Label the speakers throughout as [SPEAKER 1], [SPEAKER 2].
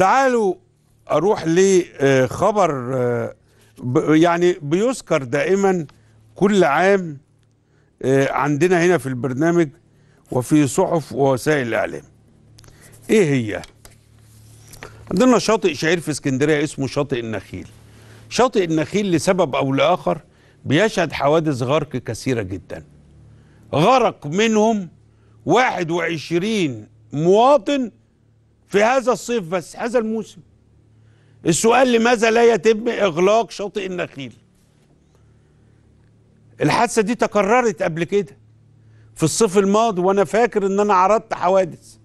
[SPEAKER 1] تعالوا اروح لخبر آه، يعني بيذكر دائما كل عام آه، عندنا هنا في البرنامج وفي صحف ووسائل الاعلام ايه هي عندنا شاطئ شعير في اسكندريه اسمه شاطئ النخيل شاطئ النخيل لسبب او لاخر بيشهد حوادث غرق كثيره جدا غرق منهم 21 مواطن في هذا الصيف بس هذا الموسم السؤال لماذا لا يتم إغلاق شاطئ النخيل الحادثة دي تكررت قبل كده في الصيف الماضي وأنا فاكر إن أنا عرضت حوادث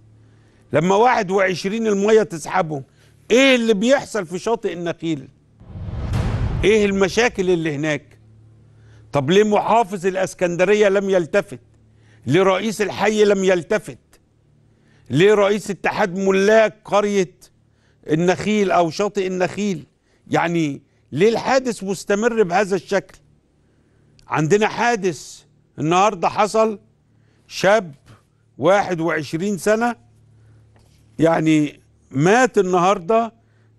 [SPEAKER 1] لما 21 المية تسحبهم إيه اللي بيحصل في شاطئ النخيل إيه المشاكل اللي هناك طب ليه محافظ الاسكندريه لم يلتفت؟ ليه رئيس الحي لم يلتفت؟ ليه رئيس اتحاد ملاك قرية النخيل أو شاطئ النخيل يعني ليه الحادث مستمر بهذا الشكل عندنا حادث النهاردة حصل شاب 21 سنة يعني مات النهاردة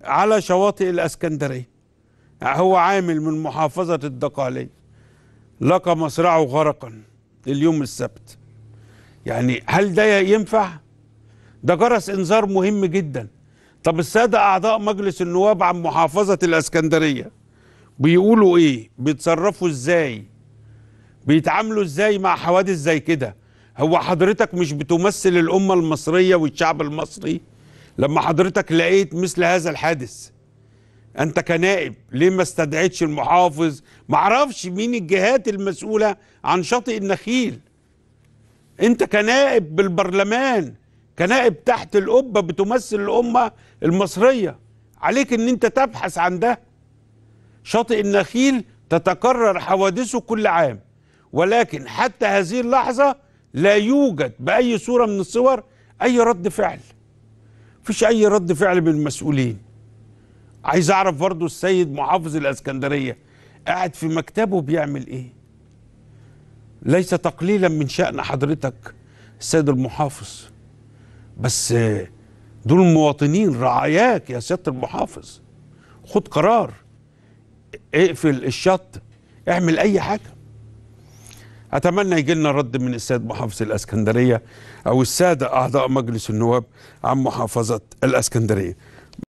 [SPEAKER 1] على شواطئ الأسكندرية هو عامل من محافظة الدقالية لقى مصرعه غرقا اليوم السبت يعني هل ده ينفع؟ ده جرس انذار مهم جدا طب الساده اعضاء مجلس النواب عن محافظه الاسكندريه بيقولوا ايه بيتصرفوا ازاي بيتعاملوا ازاي مع حوادث زي كده هو حضرتك مش بتمثل الامه المصريه والشعب المصري لما حضرتك لقيت مثل هذا الحادث انت كنائب ليه ما استدعيتش المحافظ معرفش مين الجهات المسؤوله عن شاطئ النخيل انت كنائب بالبرلمان كنائب تحت القبه بتمثل الامه المصريه عليك ان انت تبحث عن ده شاطئ النخيل تتكرر حوادثه كل عام ولكن حتى هذه اللحظه لا يوجد باي صوره من الصور اي رد فعل مفيش اي رد فعل من المسؤولين عايز اعرف برضه السيد محافظ الاسكندريه قاعد في مكتبه بيعمل ايه ليس تقليلا من شأن حضرتك السيد المحافظ بس دول مواطنين رعاياك يا سياده المحافظ خد قرار اقفل الشط اعمل اي حاجه اتمنى يجي لنا رد من السيد محافظ الاسكندريه او الساده اعضاء مجلس النواب عن محافظه الاسكندريه